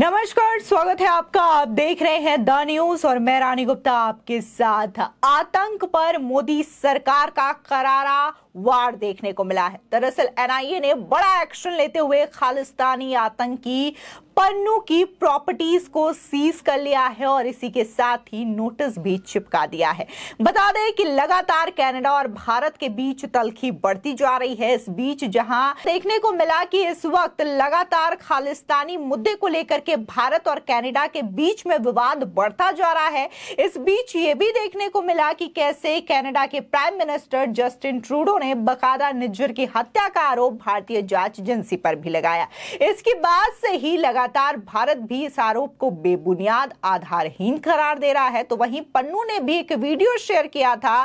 नमस्कार स्वागत है आपका आप देख रहे हैं द न्यूज और मैं रानी गुप्ता आपके साथ आतंक पर मोदी सरकार का करारा वार देखने को मिला है दरअसल एनआईए ने बड़ा एक्शन लेते हुए खालिस्तानी आतंकी पन्नू की प्रॉपर्टीज को सीज कर लिया है और इसी के साथ ही नोटिस भी चिपका दिया है बता दें कि लगातार कनाडा और भारत के बीच तलखी बढ़ती जा रही है इस बीच जहां देखने को मिला कि इस वक्त लगातार खालिस्तानी मुद्दे को लेकर के भारत और कनाडा के बीच में विवाद बढ़ता जा रहा है इस बीच ये भी देखने को मिला कि कैसे कैनेडा के प्राइम मिनिस्टर जस्टिन ट्रूडो ने बकायदा निज्जर की हत्या का आरोप भारतीय जांच एजेंसी पर भी लगाया इसके बाद से ही लगा लगातार भारत भी इस आरोप को बेबुनियाद आधारहीन करार दे रहा है तो वहीं पन्नू ने भी एक वीडियो शेयर किया था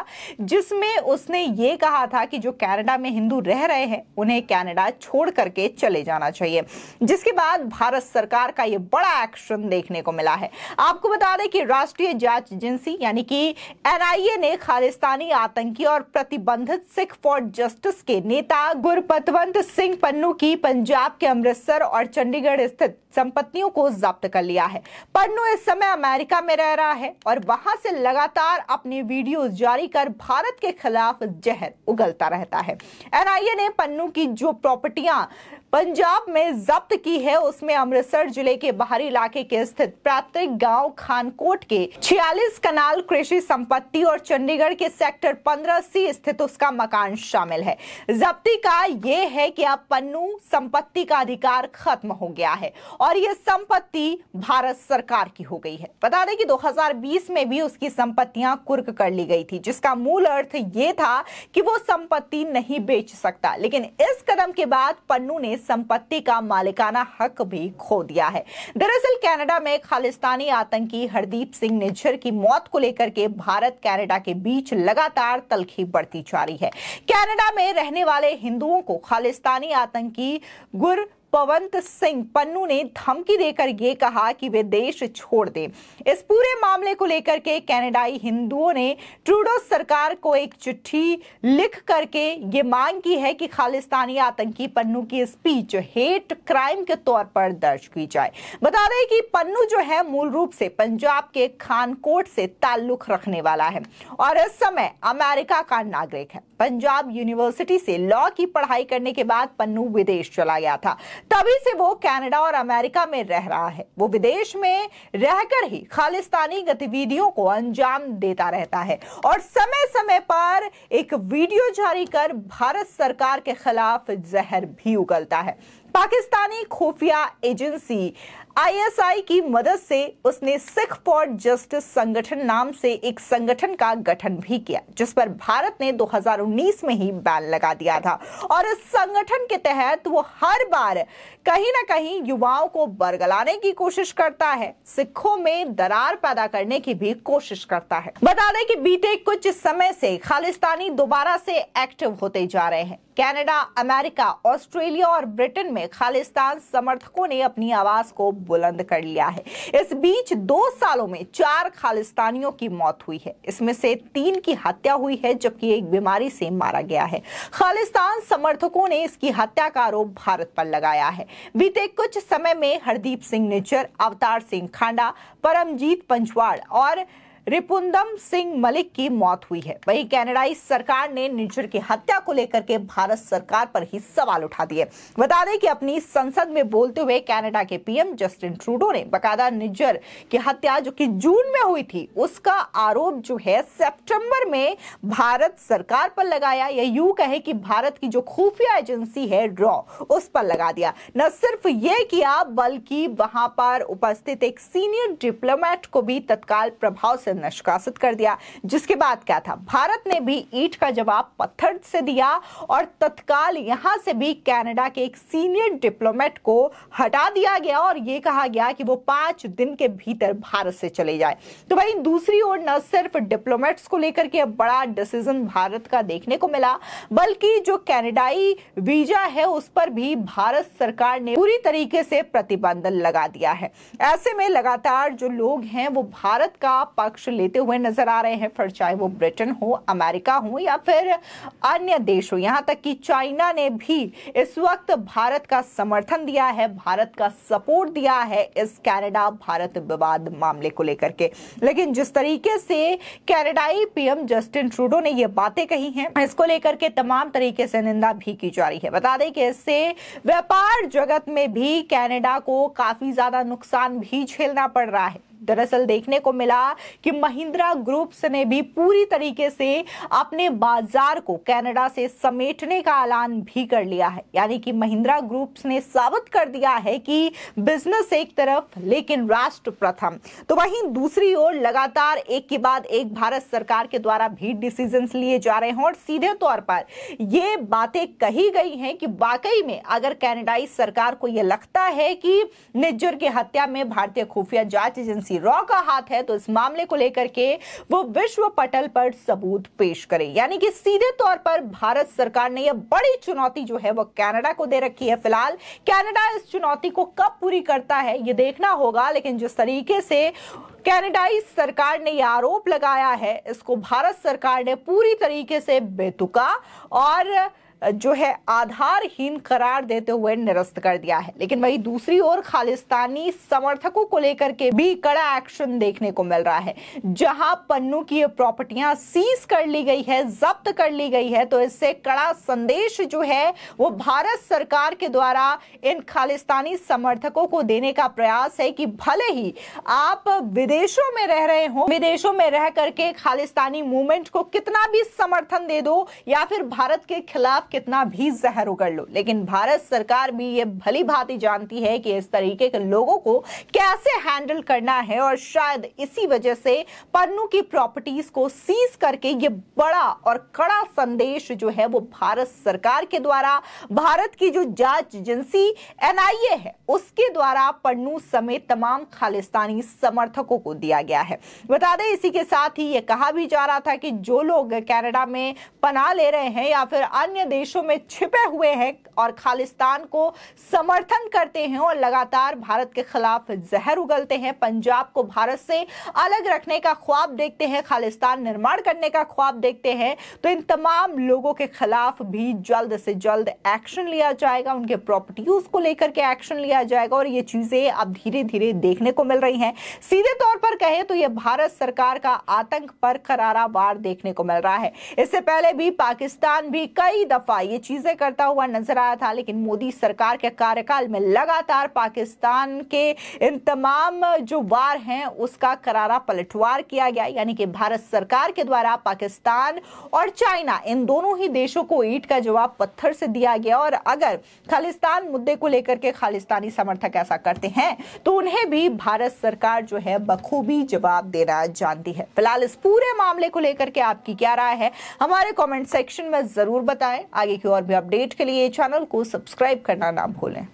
जिसमें उसने ये कहा था कि जो कनाडा में हिंदू रह रहे हैं उन्हें कनाडा छोड़ करके चले जाना चाहिए जिसके बाद भारत सरकार का ये बड़ा एक्शन देखने को मिला है आपको बता दें कि राष्ट्रीय जांच एजेंसी यानी कि एनआईए ने खालिस्तानी आतंकी और प्रतिबंधित सिख फॉर जस्टिस के नेता गुरपतवंत सिंह पन्नू की पंजाब के अमृतसर और चंडीगढ़ स्थित संपत्तियों को जब्त कर लिया है पन्नू इस समय अमेरिका में रह रहा है और वहां से लगातार अपनी वीडियो जारी कर भारत के खिलाफ जहर उगलता रहता है एनआईए ने पन्नू की जो प्रॉपर्टियां पंजाब में जब्त की है उसमें अमृतसर जिले के बाहरी इलाके के स्थित प्राथमिक गांव खानकोट के 46 कनाल कृषि संपत्ति और चंडीगढ़ के सेक्टर 15 सी स्थित उसका मकान शामिल है जब्ती का ये है कि अब पन्नू संपत्ति का अधिकार खत्म हो गया है और ये संपत्ति भारत सरकार की हो गई है बता दें कि 2020 में भी उसकी संपत्तियां कुर्क कर ली गई थी जिसका मूल अर्थ ये था कि वो संपत्ति नहीं बेच सकता लेकिन इस कदम के बाद पन्नू ने संपत्ति का मालिकाना हक भी खो दिया है दरअसल कनाडा में खालिस्तानी आतंकी हरदीप सिंह निज्जर की मौत को लेकर के भारत कनाडा के बीच लगातार तलखी बढ़ती जा रही है कनाडा में रहने वाले हिंदुओं को खालिस्तानी आतंकी गुर पवंत सिंह पन्नू ने धमकी देकर ये कहा कि वे देश छोड़ दें इस पूरे मामले को लेकर के कैनेडाई हिंदुओं ने ट्रूडो सरकार को एक चिट्ठी लिख करके ये मांग की है कि खालिस्तानी आतंकी पन्नू की स्पीच हेट क्राइम के तौर पर दर्ज की जाए बता दें कि पन्नू जो है मूल रूप से पंजाब के खानकोट से ताल्लुक रखने वाला है और इस समय अमेरिका का नागरिक है पंजाब यूनिवर्सिटी से लॉ की पढ़ाई करने के बाद पन्नू विदेश चला गया था तभी से वो कनाडा और अमेरिका में रह रहा है वो विदेश में रहकर ही खालिस्तानी गतिविधियों को अंजाम देता रहता है और समय समय पर एक वीडियो जारी कर भारत सरकार के खिलाफ जहर भी उगलता है पाकिस्तानी खुफिया एजेंसी आईएसआई की मदद से उसने सिख फॉर जस्टिस संगठन नाम से एक संगठन का गठन भी किया जिस पर भारत ने 2019 में ही बैन लगा दिया था और इस संगठन के तहत वो हर बार कहीं ना कहीं युवाओं को बरगलाने की कोशिश करता है सिखों में दरार पैदा करने की भी कोशिश करता है बता दें कि बीते कुछ समय से खालिस्तानी दोबारा से एक्टिव होते जा रहे हैं कैनेडा अमेरिका ऑस्ट्रेलिया और ब्रिटेन में में खालिस्तान समर्थकों ने अपनी आवाज को बुलंद कर लिया है इस बीच दो सालों में चार खालिस्तानियों की मौत हुई है इसमें से तीन की हत्या हुई है जबकि एक बीमारी से मारा गया है खालिस्तान समर्थकों ने इसकी हत्या का आरोप भारत पर लगाया है बीते कुछ समय में हरदीप सिंह निचर अवतार सिंह खांडा परमजीत पंचवाड़ और रिपुंदम सिंह मलिक की मौत हुई है वहीं कैनेडाई सरकार ने निज्जर की हत्या को लेकर के भारत सरकार पर ही सवाल उठा दिए बता दें कि अपनी संसद में बोलते हुए कैनेडा के पीएम जस्टिन ट्रूडो ने बकायदा निज्जर की हत्या जो कि जून में हुई थी उसका आरोप जो है सितंबर में भारत सरकार पर लगाया या यू कहे कि भारत की जो खुफिया एजेंसी है रॉ उस पर लगा दिया न सिर्फ ये किया बल्कि वहां पर उपस्थित एक सीनियर डिप्लोमेट को भी तत्काल प्रभाव से निष्कासित कर दिया जिसके बाद क्या था भारत ने भी ईट का जवाब पत्थर से दिया और तत्काल यहां से भी कनाडा के एक सीनियर डिप्लोमेट को हटा दिया गया और यह कहा गया कि वो पांच दिन के भीतर भारत से चले जाए तो वहीं दूसरी ओर न सिर्फ डिप्लोमेट्स को लेकर के बड़ा डिसीजन भारत का देखने को मिला बल्कि जो कैनेडाई वीजा है उस पर भी भारत सरकार ने पूरी तरीके से प्रतिबंध लगा दिया है ऐसे में लगातार जो लोग हैं वो भारत का पक्ष एक्शन लेते हुए नजर आ रहे हैं फिर चाहे वो ब्रिटेन हो अमेरिका हो या फिर अन्य देश हो यहाँ तक कि चाइना ने भी इस वक्त भारत का समर्थन दिया है भारत का सपोर्ट दिया है इस कैनेडा भारत विवाद मामले को लेकर के लेकिन जिस तरीके से कैनेडाई पीएम जस्टिन ट्रूडो ने ये बातें कही हैं इसको लेकर के तमाम तरीके से निंदा भी की जा रही है बता दें कि इससे व्यापार जगत में भी कैनेडा को काफी ज्यादा नुकसान भी झेलना पड़ रहा है दरअसल देखने को मिला कि महिंद्रा ग्रुप्स ने भी पूरी तरीके से अपने बाजार को कनाडा से समेटने का ऐलान भी कर लिया है यानी कि महिंद्रा ग्रुप्स ने साबित कर दिया है कि बिजनेस एक तरफ लेकिन राष्ट्र प्रथम तो वहीं दूसरी ओर लगातार एक के बाद एक भारत सरकार के द्वारा भी डिसीजन लिए जा रहे हैं और सीधे तौर पर ये बातें कही गई हैं कि वाकई में अगर कैनेडाई सरकार को यह लगता है कि निज्जर की हत्या में भारतीय खुफिया जांच एजेंसी किसी रॉ का हाथ है तो इस मामले को लेकर के वो विश्व पटल पर सबूत पेश करे यानी कि सीधे तौर पर भारत सरकार ने यह बड़ी चुनौती जो है वो कनाडा को दे रखी है फिलहाल कनाडा इस चुनौती को कब पूरी करता है ये देखना होगा लेकिन जिस तरीके से कैनेडाई सरकार ने यह आरोप लगाया है इसको भारत सरकार ने पूरी तरीके से बेतुका और जो है आधारहीन करार देते हुए निरस्त कर दिया है लेकिन वही दूसरी ओर खालिस्तानी समर्थकों को लेकर के भी कड़ा एक्शन देखने को मिल रहा है जहां पन्नू की प्रॉपर्टियां सीज कर ली गई है जब्त कर ली गई है तो इससे कड़ा संदेश जो है वो भारत सरकार के द्वारा इन खालिस्तानी समर्थकों को देने का प्रयास है कि भले ही आप विदेशों में रह रहे हो विदेशों में रह करके खालिस्तानी मूवमेंट को कितना भी समर्थन दे दो या फिर भारत के खिलाफ कितना भी जहर उगड़ लो लेकिन भारत सरकार भी ये भली भांति जानती है कि इस तरीके के लोगों को कैसे हैंडल करना है और शायद इसी वजह से पन्नू की प्रॉपर्टीज को सीज करके ये बड़ा और कड़ा संदेश जो है वो भारत सरकार के द्वारा भारत की जो जांच एजेंसी एनआईए है उसके द्वारा पन्नू समेत तमाम खालिस्तानी समर्थकों को दिया गया है बता दें इसी के साथ ही ये कहा भी जा रहा था कि जो लोग कनाडा में पना ले रहे हैं या फिर अन्य देश देशों में छिपे हुए हैं और खालिस्तान को समर्थन करते हैं और लगातार भारत के खिलाफ जहर उगलते हैं पंजाब को भारत से अलग रखने का ख्वाब देखते हैं खालिस्तान निर्माण करने का ख्वाब देखते हैं तो इन तमाम लोगों के खिलाफ भी जल्द से जल्द एक्शन लिया जाएगा उनके प्रॉपर्टीज को लेकर के एक्शन लिया जाएगा और ये चीजें अब धीरे धीरे देखने को मिल रही हैं सीधे तौर पर कहें तो ये भारत सरकार का आतंक पर करारा वार देखने को मिल रहा है इससे पहले भी पाकिस्तान भी कई दफा दफा ये चीजें करता हुआ नजर आया था लेकिन मोदी सरकार के कार्यकाल में लगातार पाकिस्तान के इन तमाम जो वार हैं उसका करारा पलटवार किया गया यानी कि भारत सरकार के द्वारा पाकिस्तान और चाइना इन दोनों ही देशों को ईट का जवाब पत्थर से दिया गया और अगर खालिस्तान मुद्दे को लेकर के खालिस्तानी समर्थक ऐसा करते हैं तो उन्हें भी भारत सरकार जो है बखूबी जवाब देना जानती है फिलहाल इस पूरे मामले को लेकर के आपकी क्या राय है हमारे कमेंट सेक्शन में जरूर बताएं आगे की और भी अपडेट के लिए चैनल को सब्सक्राइब करना ना भूलें